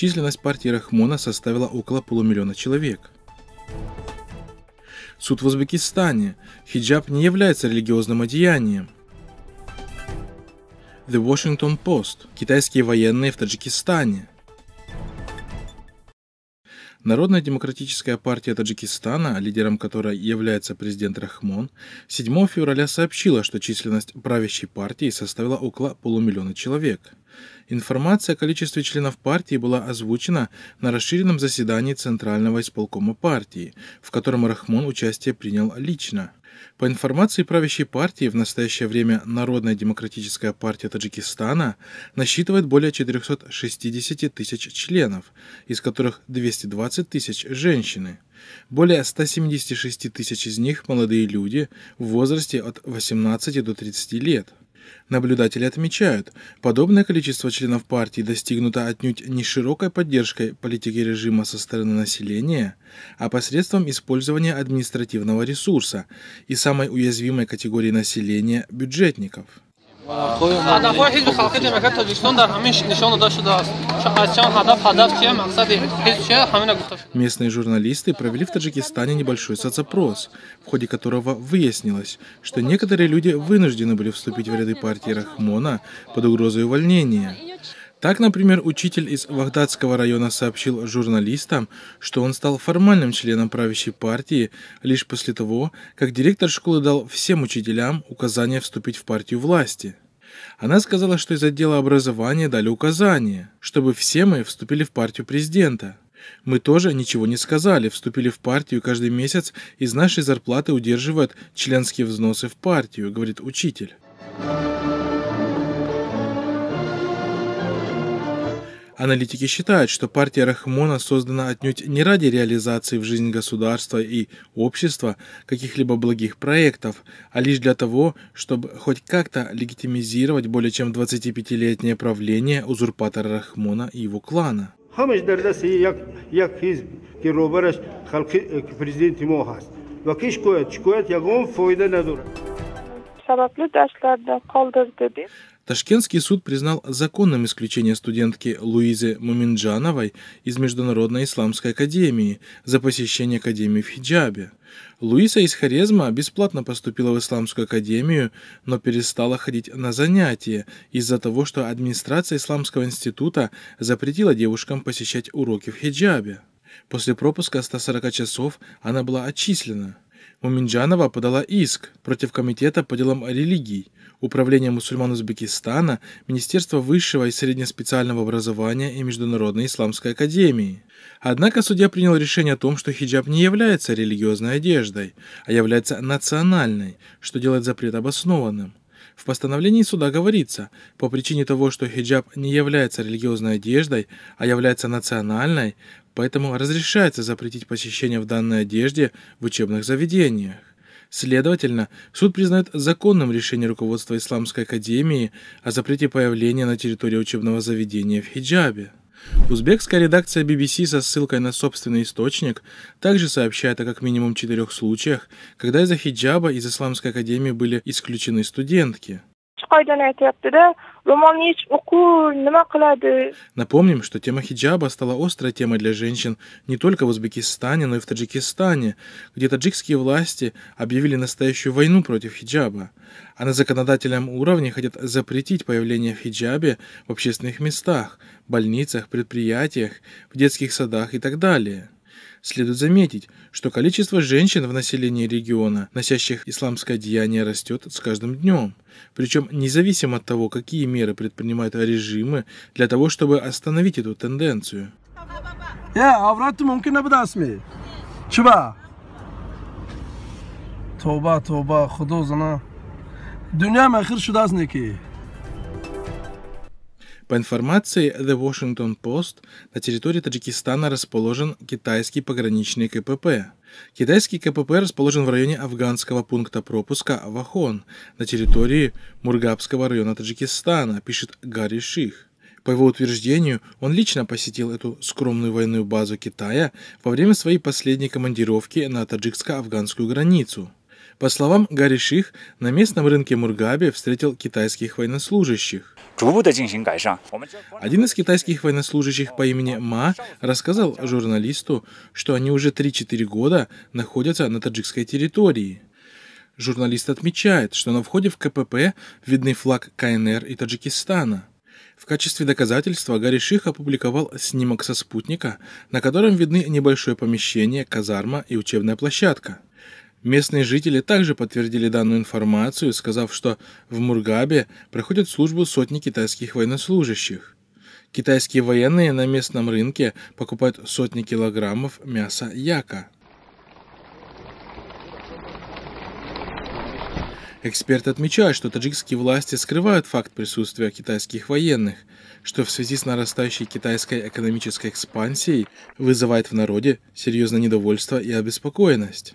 Численность партии Рахмона составила около полумиллиона человек. Суд в Узбекистане. Хиджаб не является религиозным одеянием. The Washington Post. Китайские военные в Таджикистане. Народная демократическая партия Таджикистана, лидером которой является президент Рахмон, 7 февраля сообщила, что численность правящей партии составила около полумиллиона человек. Информация о количестве членов партии была озвучена на расширенном заседании Центрального исполкома партии, в котором Рахмон участие принял лично. По информации правящей партии, в настоящее время Народная демократическая партия Таджикистана насчитывает более 460 тысяч членов, из которых 220 тысяч – женщины. Более 176 тысяч из них – молодые люди в возрасте от 18 до 30 лет – Наблюдатели отмечают, подобное количество членов партии достигнуто отнюдь не широкой поддержкой политики режима со стороны населения, а посредством использования административного ресурса и самой уязвимой категории населения – бюджетников. هدفهای حزب خلقی دموکرات تاجیکستان در همین نشان داده شده است از چند هدف هدف چیه مقصد حزب چیه همین گفته شده Местные журналисты провели в Таджикистане небольшой соцопрос, в ходе которого выяснилось, что некоторые люди вынуждены были вступить в ряды партии Рахмона под угрозой увольнения. Так, например, учитель из Вахдатского района сообщил журналистам, что он стал формальным членом правящей партии лишь после того, как директор школы дал всем учителям указание вступить в партию власти. Она сказала, что из отдела образования дали указание, чтобы все мы вступили в партию президента. Мы тоже ничего не сказали, вступили в партию каждый месяц из нашей зарплаты удерживают членские взносы в партию, говорит учитель. Аналитики считают, что партия Рахмона создана отнюдь не ради реализации в жизнь государства и общества каких-либо благих проектов, а лишь для того, чтобы хоть как-то легитимизировать более чем 25-летнее правление узурпатора Рахмона и его клана. sababli Ташкентский суд признал законным исключение студентки Луизы Муминджановой из Международной исламской академии за посещение академии в хиджабе. Луиза из Хорезма бесплатно поступила в исламскую академию, но перестала ходить на занятия из-за того, что администрация исламского института запретила девушкам посещать уроки в хиджабе. После пропуска 140 часов она была отчислена. Муминджанова подала иск против Комитета по делам религий – Управления мусульман Узбекистана, Министерства высшего и среднеспециального образования и Международной исламской академии. Однако судья принял решение о том, что хиджаб не является религиозной одеждой, а является национальной, что делает запрет обоснованным. В постановлении суда говорится, по причине того, что хиджаб не является религиозной одеждой, а является национальной, поэтому разрешается запретить посещение в данной одежде в учебных заведениях. Следовательно, суд признает законным решение руководства Исламской академии о запрете появления на территории учебного заведения в хиджабе. Узбекская редакция BBC со ссылкой на собственный источник также сообщает о как минимум четырех случаях, когда из-за хиджаба из Исламской академии были исключены студентки – qoidani aytyaptida ro'molni yechib o'qu nima qiladi напомним что тема хиджаба стала острой темой для женщин не только в узбекистане но и в таджикистане где таджикские власти объявили настоящую войну против хиджаба а на законодательном уровне хотят запретить появление в хиджабе в общественных местах больницах предприятиях в детских садах и так далее Следует заметить, что количество женщин в населении региона, носящих исламское одеяние, растет с каждым днем. Причем независимо от того, какие меры предпринимают режимы для того, чтобы остановить эту тенденцию. توبه توبه خدا زنه دنیا مخیر شده по информации The Washington Post, на территории Таджикистана расположен китайский пограничный КПП. Китайский КПП расположен в районе афганского пункта пропуска Вахон на территории Мургабского района Таджикистана, пишет Гарри Ших. По его утверждению, он лично посетил эту скромную военную базу Китая во время своей последней командировки на таджикско-афганскую границу – по словам Гарри Ших, на местном рынке Мургаби встретил китайских военнослужащих. Один из китайских военнослужащих по имени Ма рассказал журналисту, что они уже 3-4 года находятся на таджикской территории. Журналист отмечает, что на входе в КПП видны флаг КНР и Таджикистана. В качестве доказательства Гарри Ших опубликовал снимок со спутника, на котором видны небольшое помещение, казарма и учебная площадка. Местные жители также подтвердили данную информацию, сказав, что в Мургабе проходят службу сотни китайских военнослужащих. Китайские военные на местном рынке покупают сотни килограммов мяса яка. Эксперты отмечают, что таджикские власти скрывают факт присутствия китайских военных, что в связи с нарастающей китайской экономической экспансией вызывает в народе серьезное недовольство и обеспокоенность.